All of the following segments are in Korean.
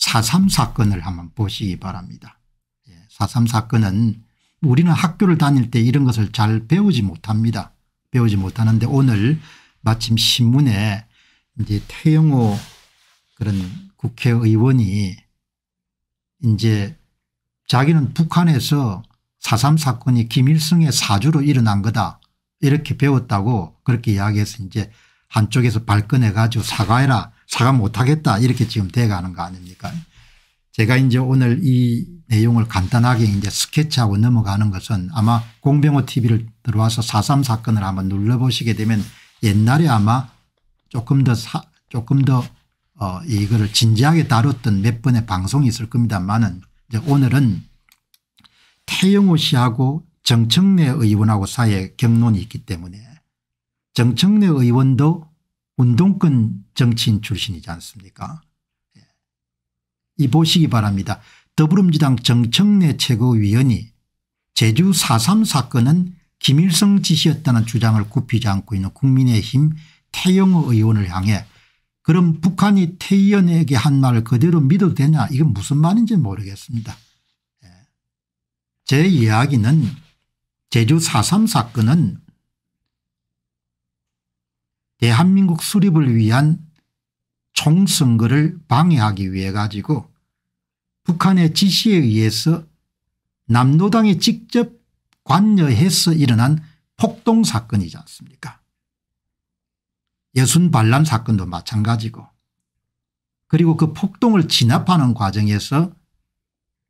4.3 사건을 한번 보시기 바랍니다. 4.3 예, 사건은 우리는 학교를 다닐 때 이런 것을 잘 배우지 못합니다. 배우지 못하는데 오늘 마침 신문에 이제 태영호 그런 국회의원이 이제 자기는 북한에서 4.3 사건이 김일성의 사주로 일어난 거다 이렇게 배웠다고 그렇게 이야기해서 이제 한쪽에서 발끈해 가지고 사과해라 사과 못하겠다 이렇게 지금 돼가는 거 아닙니까 제가 이제 오늘 이 내용을 간단하게 이제 스케치하고 넘어가는 것은 아마 공병호 tv를 들어와서 4.3 사건을 한번 눌러보시게 되면 옛날에 아마 조금 더 사, 조금 더 어, 이거를 진지하게 다뤘던 몇 번의 방송이 있을 겁니다만은 오늘은 태영호 씨하고 정청래 의원하고 사이에 경론이 있기 때문에 정청래 의원도 운동권 정치인 출신이지 않습니까 예. 이 보시기 바랍니다. 더불어민주당 정청래 최고위원이 제주 4.3 사건은 김일성 지시였다는 주장을 굽히지 않고 있는 국민의힘 태영호 의원을 향해 그럼 북한이 태연에게 한 말을 그대로 믿어도 되냐 이건 무슨 말인지 모르겠습니다. 예. 제 이야기는 제주 4.3 사건은 대한민국 수립을 위한 총선거를 방해하기 위해 가지고 북한의 지시에 의해서 남노당에 직접 관여해서 일어난 폭동 사건이지 않습니까 여순 반란 사건도 마찬가지고 그리고 그 폭동을 진압하는 과정에서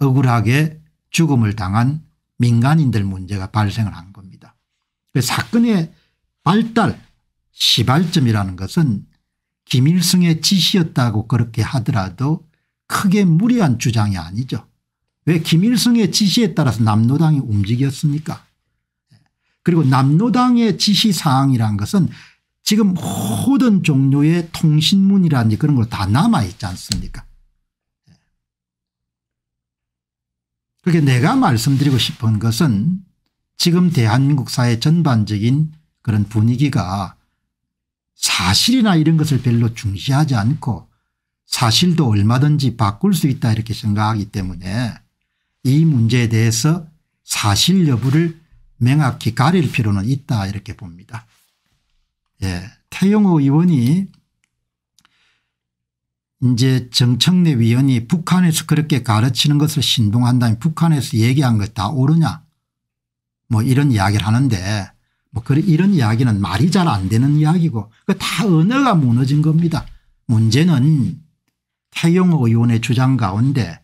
억울하게 죽음을 당한 민간인들 문제가 발생을 한 겁니다. 그 사건의 발달 시발점이라는 것은 김일성의 지시였다고 그렇게 하더라도 크게 무리한 주장이 아니죠. 왜 김일성의 지시에 따라서 남노당이 움직였습니까 그리고 남노당의 지시사항이란 것은 지금 모든 종류의 통신문이라든지 그런 걸 다 남아있지 않습니까 그렇게 내가 말씀드리고 싶은 것은 지금 대한민국 사회 전반적인 그런 분위기가 사실이나 이런 것을 별로 중시하지 않고 사실도 얼마든지 바꿀 수 있다 이렇게 생각하기 때문에 이 문제에 대해서 사실 여부를 명확히 가릴 필요는 있다 이렇게 봅니다. 예. 태용호 의원이 이제 정청래 위원이 북한에서 그렇게 가르치는 것을 신봉한다면 북한에서 얘기한 것다 옳으냐 뭐 이런 이야기를 하는데 뭐 그런 이런 이야기는 말이 잘 안 되는 이야기고 그 다 언어가 무너진 겁니다. 문제는 태용호 의원의 주장 가운데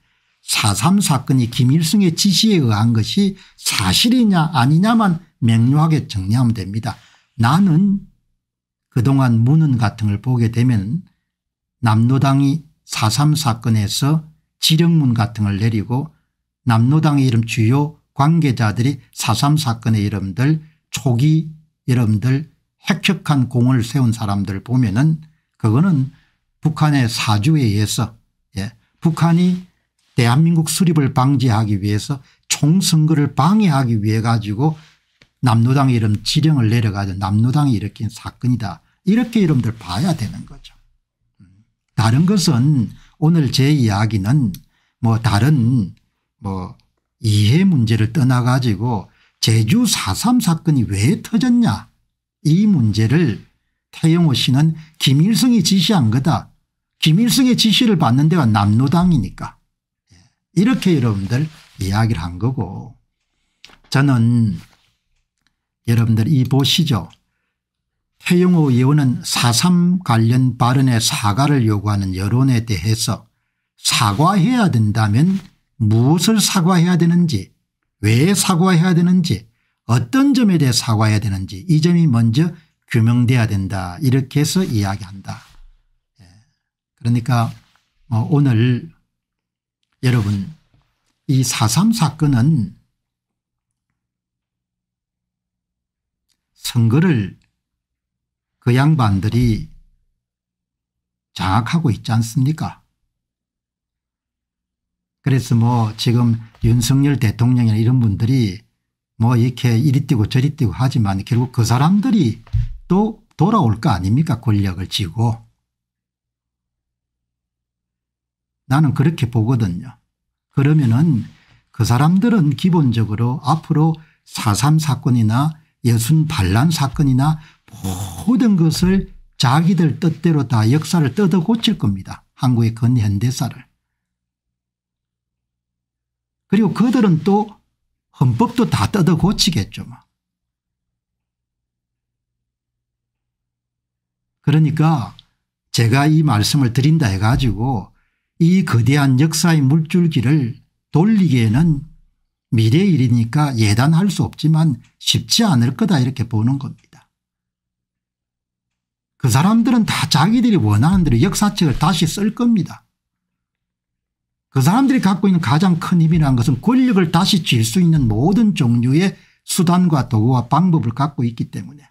4.3 사건이 김일성의 지시에 의한 것이 사실이냐 아니냐만 명료하게 정리하면 됩니다. 나는 그동안 문헌 같은 걸 보게 되면 남노당이 4.3 사건에서 지령문 같은 걸 내리고 남노당의 이름 주요 관계자들이 4.3 사건의 이름들 초기 여러분들 핵적한 공을 세운 사람들 보면은 그거는 북한의 사주에 의해서 예. 북한이 대한민국 수립을 방지하기 위해서 총선거를 방해하기 위해 가지고 남노당 이름 지령을 내려가지 남노당이 일으킨 사건이다. 이렇게 여러분들 봐야 되는 거죠. 다른 것은 오늘 제 이야기는 뭐 다른 뭐 이해 문제를 떠나 가지고 제주 4.3 사건이 왜 터졌냐 이 문제를 태영호 씨는 김일성이 지시한 거다. 김일성의 지시를 받는 데가 남로당이니까. 예. 이렇게 여러분들 이야기를 한 거고 저는 여러분들 이 보시죠. 태영호 의원은 4.3 관련 발언의 사과를 요구하는 여론에 대해서 사과해야 된다면 무엇을 사과해야 되는지 왜 사과해야 되는지 어떤 점에 대해 사과해야 되는지 이 점이 먼저 규명돼야 된다 이렇게 해서 이야기한다. 예. 그러니까 어, 오늘 여러분 이 4.3 사건은 선거를 그 양반들이 장악하고 있지 않습니까 그래서 뭐 지금 윤석열 대통령이나 이런 분들이 뭐 이렇게 이리 뛰고 저리 뛰고 하지만 결국 그 사람들이 또 돌아올 거 아닙니까 권력을 쥐고 나는 그렇게 보거든요. 그러면은 그 사람들은 기본적으로 앞으로 4.3 사건이나 예순 반란 사건이나 모든 것을 자기들 뜻대로 다 역사를 뜯어 고칠 겁니다. 한국의 근현대사를. 그리고 그들은 또 헌법도 다 뜯어 고치겠죠. 뭐. 그러니까 제가 이 말씀을 드린다 해가지고 이 거대한 역사의 물줄기를 돌리기에는 미래 일이니까 예단할 수 없지만 쉽지 않을 거다 이렇게 보는 겁니다. 그 사람들은 다 자기들이 원하는 대로 역사책을 다시 쓸 겁니다. 그 사람들이 갖고 있는 가장 큰 힘이라는 것은 권력을 다시 쥘 수 있는 모든 종류의 수단과 도구와 방법을 갖고 있기 때문에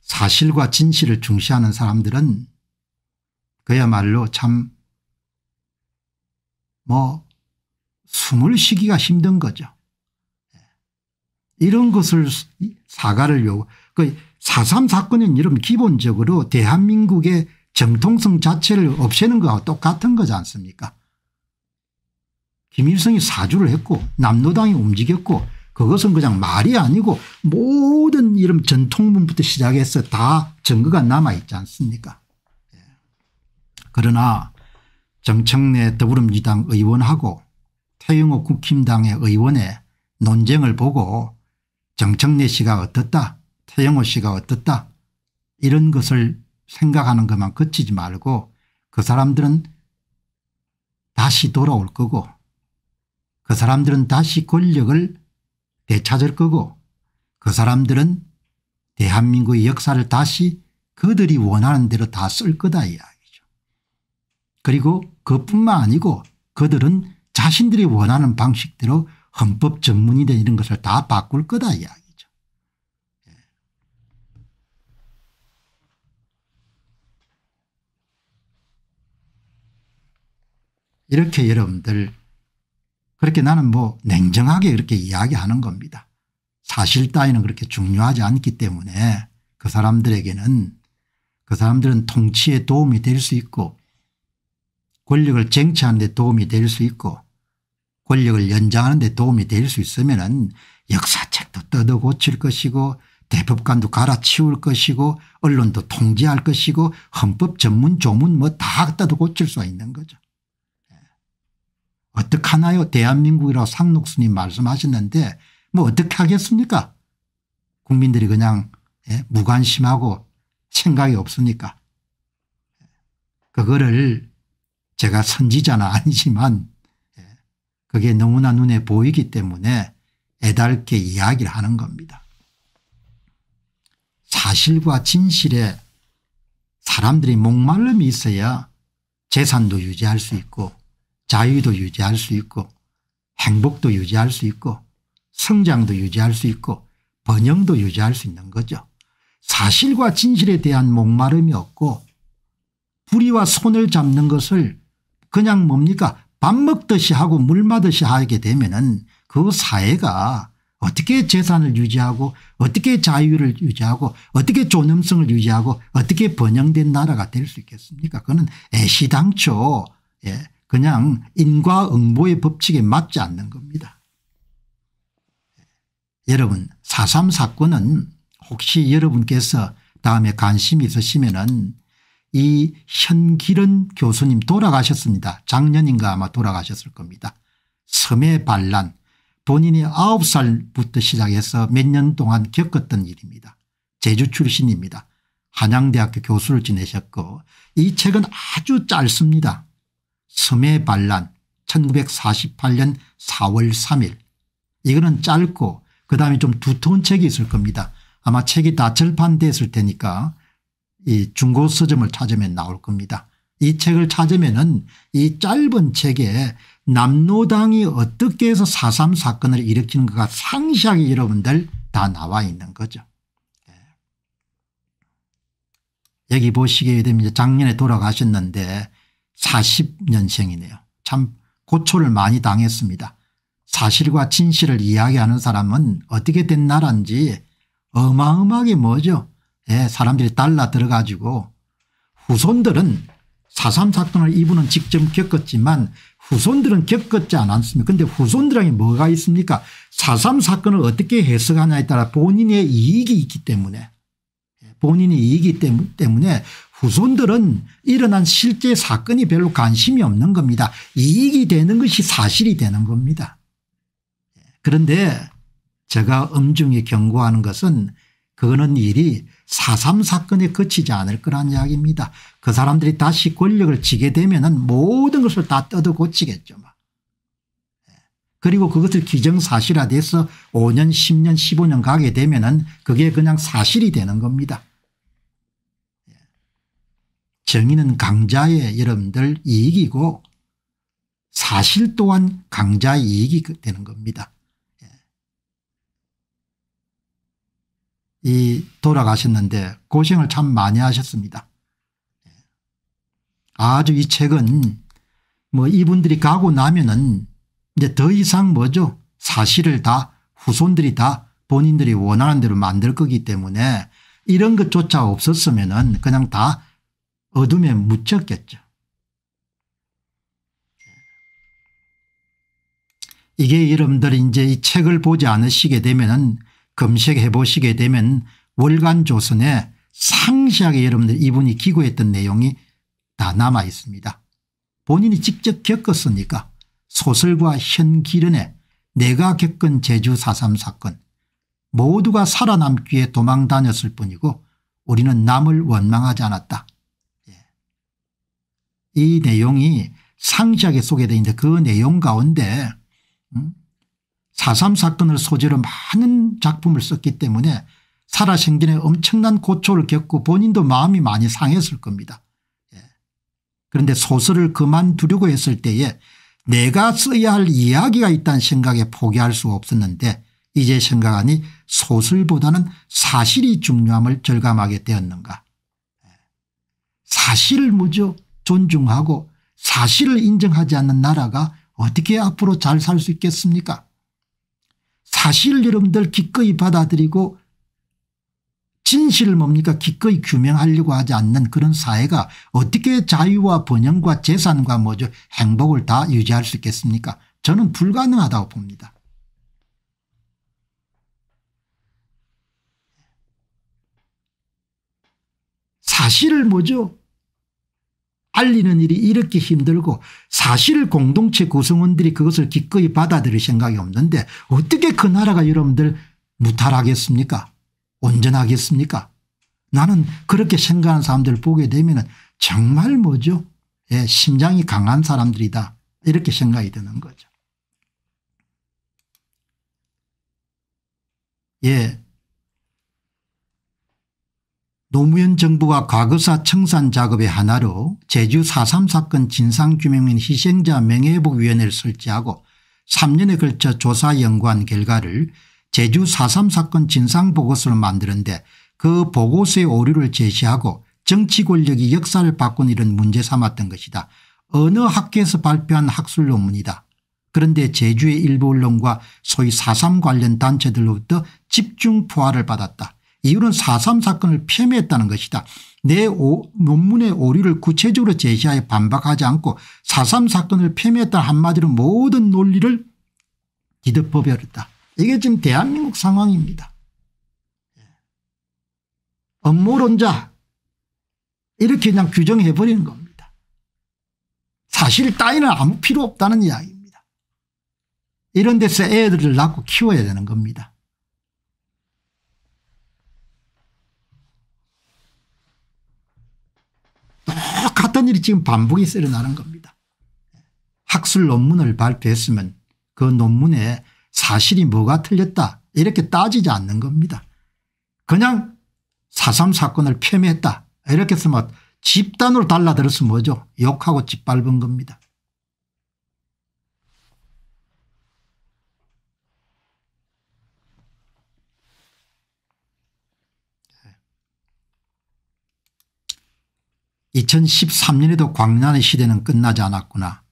사실과 진실을 중시하는 사람들은 그야말로 참 뭐 숨을 쉬기가 힘든 거죠. 예. 이런 것을 사과를 요구 그4.3 사건은 이런 기본적으로 대한민국의 정통성 자체를 없애는 거와 똑같은 거지 않습니까 김일성이 사주를 했고 남노당이 움직였고 그것은 그냥 말이 아니고 모든 이런 전통문부터 시작해서 다 증거가 남아있지 않습니까 예. 그러나 정청래 더불어민주당 의원하고 태영호 국힘당의 의원의 논쟁을 보고 정청래 씨가 어떻다 태영호 씨가 어떻다 이런 것을 생각하는 것만 그치지 말고 그 사람들은 다시 돌아올 거고 그 사람들은 다시 권력을 되찾을 거고 그 사람들은 대한민국의 역사를 다시 그들이 원하는 대로 다 쓸 거다 이야기죠. 그리고 그뿐만 것 아니고 그들은 자신들이 원하는 방식대로 헌법 전문이 된 이런 것을 다 바꿀 거다 이야기. 이렇게 여러분들 그렇게 나는 뭐 냉정하게 이렇게 이야기하는 겁니다. 사실 따위는 그렇게 중요하지 않기 때문에 그 사람들에게는 그 사람들은 통치에 도움이 될 수 있고 권력을 쟁취하는 데 도움이 될 수 있고 권력을 연장하는 데 도움이 될 수 있으면 은 역사책도 뜯어 고칠 것이고 대법관도 갈아치울 것이고 언론도 통제할 것이고 헌법 전문 조문 뭐다 갖다 고칠 수가 있는 거죠. 어떡하나요 대한민국이라고 상록수님 말씀하셨는데 뭐 어떻게 하겠습니까 국민들이 그냥 예? 무관심하고 생각이 없으니까 그거를 제가 선지자는 아니지만 예? 그게 너무나 눈에 보이기 때문에 애달게 이야기를 하는 겁니다. 사실과 진실에 사람들이 목말름이 있어야 재산도 유지할 수 있고 자유도 유지할 수 있고 행복도 유지할 수 있고 성장도 유지할 수 있고 번영도 유지할 수 있는 거죠. 사실과 진실에 대한 목마름이 없고 불의와 손을 잡는 것을 그냥 뭡니까 밥 먹듯이 하고 물 마듯이 하게 되면은 그 사회가 어떻게 재산을 유지하고 어떻게 자유를 유지하고 어떻게 존엄성을 유지하고 어떻게 번영된 나라가 될 수 있겠습니까 그거는 애시당초 예. 그냥 인과응보의 법칙에 맞지 않는 겁니다. 예. 여러분 4.3 사건은 혹시 여러분께서 다음에 관심이 있으시면 은이 현길은 교수님 돌아가셨습니다. 작년인가 아마 돌아가셨을 겁니다. 섬의 반란 본인이 9살부터 시작해서 몇 년 동안 겪었던 일입니다. 제주 출신입니다. 한양대학교 교수를 지내셨고 이 책은 아주 짧습니다. 섬의 반란 1948년 4월 3일 이거는 짧고 그다음에 좀 두터운 책이 있을 겁니다. 아마 책이 다 절판됐을 테니까 이 중고 서점을 찾으면 나올 겁니다. 이 책을 찾으면 은이 짧은 책에 남노당이 어떻게 해서 4.3 사건을 일으키는가 가 상시하게 여러분들 다 나와 있는 거죠. 예. 여기 보시게 되면 작년에 돌아가셨는데 40년생이네요. 참 고초를 많이 당했습니다. 사실과 진실을 이야기하는 사람은 어떻게 된 나라인지 어마어마하게 뭐죠. 예, 사람들이 달라 들어가지고 후손들은 4.3 사건을 이분은 직접 겪었지만 후손들은 겪었지 않았습니다. 근데 후손들에게 뭐가 있습니까 4.3 사건을 어떻게 해석하냐에 따라 본인의 이익이 있기 때문에 본인이이기이 때문에 후손들은 일어난 실제 사건이 별로 관심이 없는 겁니다. 이익이 되는 것이 사실이 되는 겁니다. 그런데 제가 엄중히 경고하는 것은 그거는 일이 4.3 사건에 그치지 않을 거란 이야기입니다. 그 사람들이 다시 권력을 쥐게 되면 모든 것을 다 뜯어 고치겠죠. 그리고 그것을 기정사실화돼서 5년 10년 15년 가게 되면 그게 그냥 사실이 되는 겁니다. 정의는 강자의 여러분들 이익이고 사실 또한 강자 의 이익이 되는 겁니다. 예. 이 돌아가셨는데 고생을 참 많이 하셨습니다. 예. 아주 이 책은 뭐 이분들이 가고 나면은 이제 더 이상 뭐죠 사실을 다 후손들이 다 본인들이 원하는 대로 만들 거기 때문에 이런 것조차 없었으면은 그냥 다 어둠에 묻혔겠죠. 이게 여러분들이 제이 책을 보지 않으시게 되면은 검색해 보시게 되면 월간 조선에 상세하게 여러분들 이분이 기고했던 내용이 다 남아 있습니다. 본인이 직접 겪었으니까 소설과 현기련에 내가 겪은 제주 4.3 사건 모두가 살아남기 위해 도망 다녔을 뿐이고 우리는 남을 원망하지 않았다. 이 내용이 상시하게 소개되어 있는데 그 내용 가운데 4.3 음, 사건을 소재로 많은 작품을 썼기 때문에 살아생전에 엄청난 고초를 겪고 본인도 마음이 많이 상했을 겁니다. 예. 그런데 소설을 그만두려고 했을 때에 내가 써야 할 이야기가 있다는 생각에 포기할 수 없었는데 이제 생각하니 소설보다는 사실이 중요함을 절감하게 되었는가. 예. 사실 을 뭐죠? 존중하고 사실을 인정하지 않는 나라가 어떻게 앞으로 잘 살 수 있겠습니까 사실 여러분들 기꺼이 받아들이고 진실을 뭡니까 기꺼이 규명하려고 하지 않는 그런 사회가 어떻게 자유와 번영과 재산과 뭐죠 행복을 다 유지할 수 있겠습니까 저는 불가능하다고 봅니다. 사실을 뭐죠 알리는 일이 이렇게 힘들고 사실 공동체 구성원들이 그것을 기꺼이 받아들일 생각이 없는데 어떻게 그 나라가 여러분들 무탈하겠습니까 온전하겠습니까 나는 그렇게 생각하는 사람들을 보게 되면 정말 뭐죠 예, 심장이 강한 사람들이다 이렇게 생각이 드는 거죠 예, 노무현 정부가 과거사 청산 작업의 하나로 제주 4.3 사건 진상규명인 희생자 명예회복위원회를 설치하고 3년에 걸쳐 조사 연구한 결과를 제주 4.3 사건 진상보고서를 만드는데 그 보고서의 오류를 제시하고 정치 권력이 역사를 바꾼 이런 문제 삼았던 것이다. 어느 학교에서 발표한 학술 논문이다. 그런데 제주의 일부 언론과 소위 4.3 관련 단체들로부터 집중 포화를 받았다. 이유는 4.3 사건을 폄훼했다는 것이다. 내 오, 논문의 오류를 구체적으로 제시하여 반박하지 않고 4.3 사건을 폄훼했다 한마디로 모든 논리를 뒤덮어버렸다. 이게 지금 대한민국 상황입니다. 업무론자 예. 이렇게 그냥 규정해버리는 겁니다. 사실 따위는 아무 필요 없다는 이야기입니다. 이런 데서 애들을 낳고 키워야 되는 겁니다. 똑같은 일이 지금 반복해서 일어나는 겁니다. 학술 논문을 발표했으면 그 논문에 사실이 뭐가 틀렸다 이렇게 따지지 않는 겁니다. 그냥 사삼 사건을 폄훼했다 이렇게 해서 뭐 집단으로 달라들어서 뭐죠 욕하고 짓밟은 겁니다. 2013년에도 광란의 시대는 끝나지 않았구나.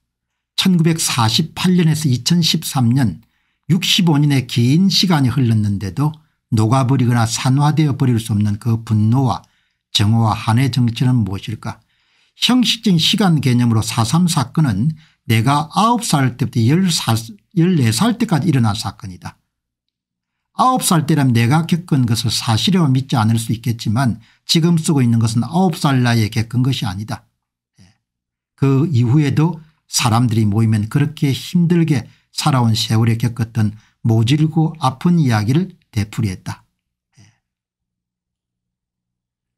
1948년에서 2013년 65년의 긴 시간이 흘렀는데도 녹아버리거나 산화되어 버릴 수 없는 그 분노와 정오와 한의 정치는 무엇일까 형식적인 시간 개념으로 4.3 사건은 내가 9살 때부터 14살 때까지 일어난 사건이다. 9살 때라면 내가 겪은 것을 사실이라고 믿지 않을 수 있겠지만 지금 쓰고 있는 것은 아홉 살 나이에 겪은 것이 아니다. 예. 그 이후에도 사람들이 모이면 그렇게 힘들게 살아온 세월에 겪었던 모질고 아픈 이야기를 되풀이했다. 예.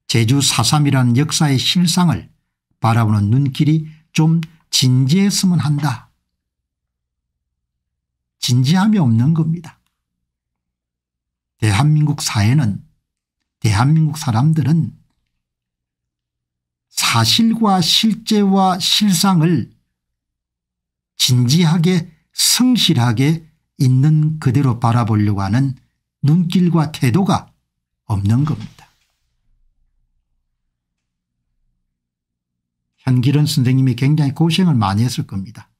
제주 4.3이라는 역사의 실상을 바라보는 눈길이 좀 진지했으면 한다. 진지함이 없는 겁니다. 대한민국 사회는 대한민국 사람들은 사실과 실제와 실상을 진지하게 성실하게 있는 그대로 바라보려고 하는 눈길과 태도가 없는 겁니다. 현길은 선생님이 굉장히 고생을 많이 했을 겁니다.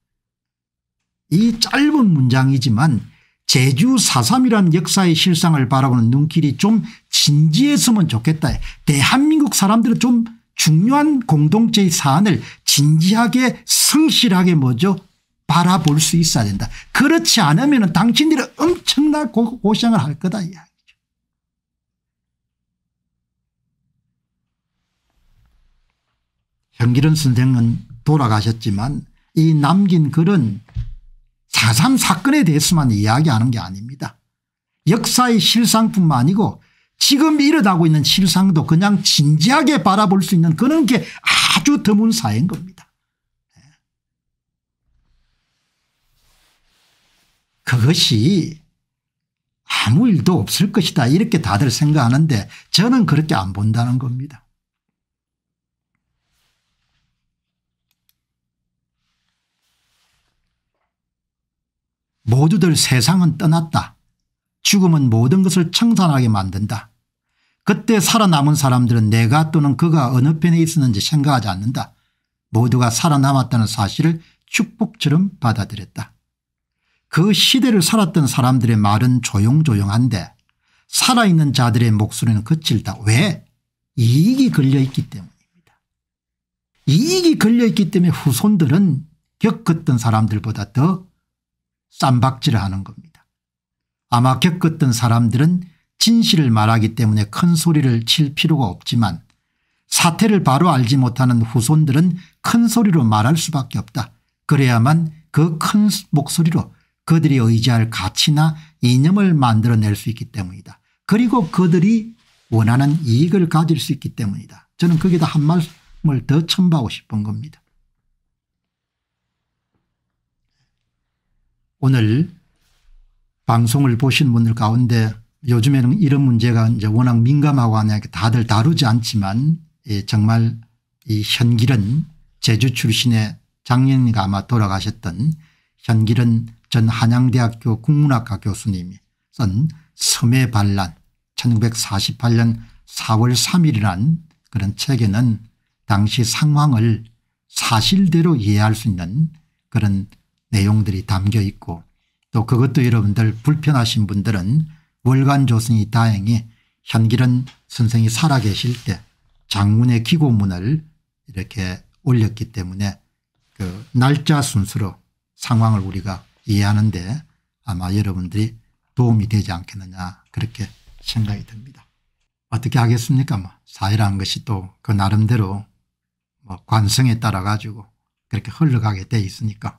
이 짧은 문장이지만 제주 4.3이라는 역사의 실상을 바라보는 눈길이 좀 진지했으면 좋겠다. 대한민국 사람들은 좀 중요한 공동체의 사안을 진지하게 성실하게 뭐죠 바라볼 수 있어야 된다. 그렇지 않으면 당신들이 엄청난 고, 고생을 할 거다 현기른 선생은 돌아가셨지만 이 남긴 글은 4삼 사건에 대해서만 이야기하는 게 아닙니다. 역사의 실상뿐만 아니고 지금 이러다고 있는 실상도 그냥 진지하게 바라볼 수 있는 그런 게 아주 드문 사회인 겁니다. 예. 그것이 아무 일도 없을 것이다 이렇게 다들 생각하는데 저는 그렇게 안 본다는 겁니다. 모두들 세상은 떠났다. 죽음은 모든 것을 청산하게 만든다. 그때 살아남은 사람들은 내가 또는 그가 어느 편에 있었는지 생각하지 않는다. 모두가 살아남았다는 사실을 축복처럼 받아들였다. 그 시대를 살았던 사람들의 말은 조용조용한데 살아있는 자들의 목소리는 거칠다. 왜? 이익이 걸려있기 때문입니다. 이익이 걸려있기 때문에 후손들은 겪었던 사람들보다 더 쌈박질을 하는 겁니다. 아마 겪었던 사람들은 진실을 말하기 때문에 큰 소리를 칠 필요가 없지만 사태를 바로 알지 못하는 후손들은 큰 소리로 말할 수밖에 없다. 그래야만 그 큰 목소리로 그들이 의지할 가치나 이념을 만들어낼 수 있기 때문이다. 그리고 그들이 원하는 이익을 가질 수 있기 때문이다. 저는 거기다 한 말씀을 더 첨부하고 싶은 겁니다. 오늘 방송을 보신 분들 가운데 요즘에는 이런 문제가 이제 워낙 민감하고 하니까 다들 다루지 않지만 예, 정말 이 현길은 제주 출신의 작년인가 아마 돌아가셨던 현길은 전 한양대학교 국문학과 교수님이 쓴 섬의 반란 1948년 4월 3일이란 그런 책에는 당시 상황을 사실대로 이해할 수 있는 그런 내용들이 담겨 있고 또 그것도 여러분들 불편하신 분들은 월간 조선이 다행히 현길은 선생이 살아계실 때 장문의 기고문을 이렇게 올렸기 때문에 그 날짜 순서로 상황을 우리가 이해하는데 아마 여러분들이 도움이 되지 않겠느냐 그렇게 생각이 듭니다. 어떻게 하겠습니까 뭐 사회라는 것이 또 그 나름대로 뭐 관성에 따라 가지고 그렇게 흘러가게 돼 있으니까